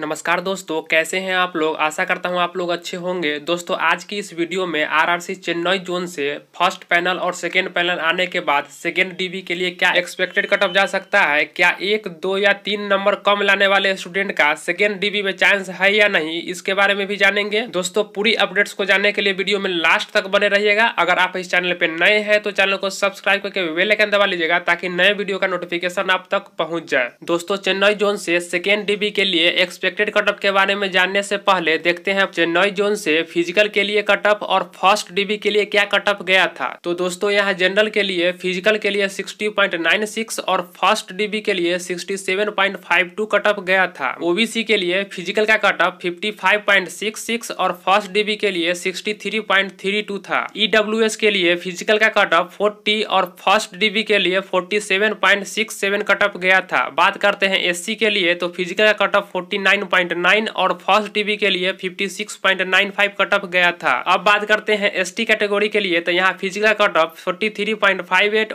नमस्कार दोस्तों कैसे हैं आप लोग आशा करता हूं आप लोग अच्छे होंगे दोस्तों आज की इस वीडियो में आरआरसी चेन्नई जोन से फर्स्ट पैनल और सेकेंड पैनल आने के बाद सेकेंड डीबी के लिए क्या एक्सपेक्टेड कट ऑफ जा सकता है क्या एक दो या तीन नंबर कम लाने वाले स्टूडेंट का सेकेंड डीबी में चांस है या नहीं इसके बारे में भी जानेंगे दोस्तों पूरी अपडेट्स को जानने के लिए वीडियो में लास्ट तक बने रहिएगा अगर आप इस चैनल पर नए हैं तो चैनल को सब्सक्राइब करके वेलाइकन दबा लीजिएगा ताकि नए वीडियो का नोटिफिकेशन आप तक पहुँच जाए दोस्तों चेन्नई जोन से सेकेंड डीबी के लिए एक्सपेक्ट एक्सपेक्टेड कटअप के बारे में जानने से पहले देखते हैं चेन्नई जोन से फिजिकल के लिए कट ऑफ और फर्स्ट डीबी के लिए क्या कटअप गया था तो दोस्तों यहाँ जनरल के लिए फिजिकल के लिए 60.96 और फर्स्ट डीबी के लिए 67.52 कटअप गया था ओबीसी के लिए फिजिकल का कटअप फिफ्टी और फर्स्ट डीबी के लिए सिक्सटी था ईडब्ल्यूएस e के लिए फिजिकल का कट ऑफ फोर्टी और फर्स्ट डीबी के लिए फोर्टी सेवन कट कटअप गया था बात करते हैं एससी के लिए तो फिजिकल का कट ऑफ फोर्टी 59.9 और फर्स्ट टीवी के लिए 56.95 कट ऑफ गया था अब बात करते हैं एसटी कैटेगरी के लिए तो यहाँ फिजिकल कट ऑफ फोर्टी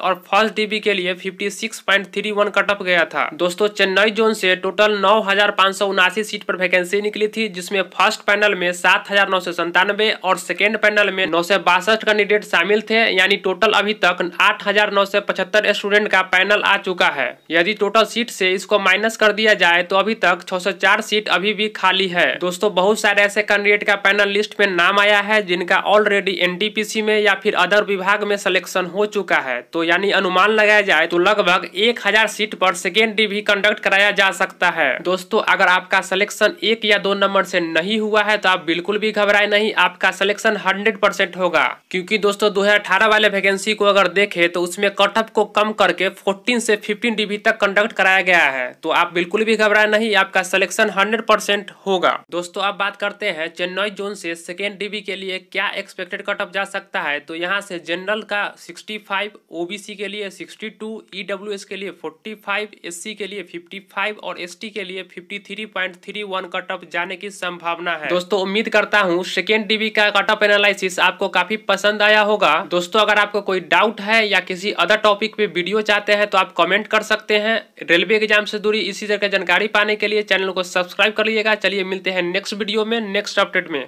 और फर्स्ट डीबी के लिए 56.31 कट ऑफ गया था दोस्तों चेन्नई जोन से टोटल नौ सीट पर वैकेंसी निकली थी जिसमें फर्स्ट पैनल में सात और सेकेंड पैनल में नौ कैंडिडेट शामिल थे यानी टोटल अभी तक आठ स्टूडेंट का पैनल आ चुका है यदि टोटल सीट से इसको माइनस कर दिया जाए तो अभी तक 604 सीट अभी भी खाली है दोस्तों बहुत सारे ऐसे कैंडिडेट का पैनल लिस्ट में नाम आया है जिनका ऑलरेडी एनडीपीसी में या फिर अदर विभाग में सिलेक्शन हो चुका है तो यानी अनुमान लगाया जाए तो लगभग एक हजार सीट पर सेकेंड भी कंडक्ट कराया जा सकता है दोस्तों अगर आपका सिलेक्शन एक या दो नंबर से नहीं हुआ है तो आप बिल्कुल भी घबराए नहीं आपका सिलेक्शन हंड्रेड परसेंट होगा क्योंकि दोस्तों दो वाले वैकेंसी को अगर देखें तो उसमें कट ऑफ को कम करके 14 से 15 डीबी तक कंडक्ट कराया गया है तो आप बिल्कुल भी घबराए नहीं आपका सिलेक्शन हंड्रेड होगा दोस्तों अब बात करते हैं चेन्नई जोन से सेकेंड डिवी के लिए क्या एक्सपेक्टेड कट ऑफ जा सकता है तो यहाँ से जनरल का 65 ओबीसी के लिए 62 ईडब्ल्यूएस e के लिए 45 एससी के लिए 55 और एसटी के लिए 53.31 कट ऑफ जाने की संभावना है दोस्तों उम्मीद करता हूँ सेकेंड डिवी का कट ऑफ एनालिसिस आपको काफी पसंद आया होगा दोस्तों अगर आपको कोई डाउट है या किसी अदर टॉपिक पे वीडियो चाहते हैं तो आप कॉमेंट कर सकते हैं रेलवे एग्जाम से दूरी इसी तरह की जानकारी पाने के लिए चैनल को सब्सक्राइब सब्सक्राइब कर लीजिएगा चलिए मिलते हैं नेक्स्ट वीडियो में नेक्स्ट अपडेट में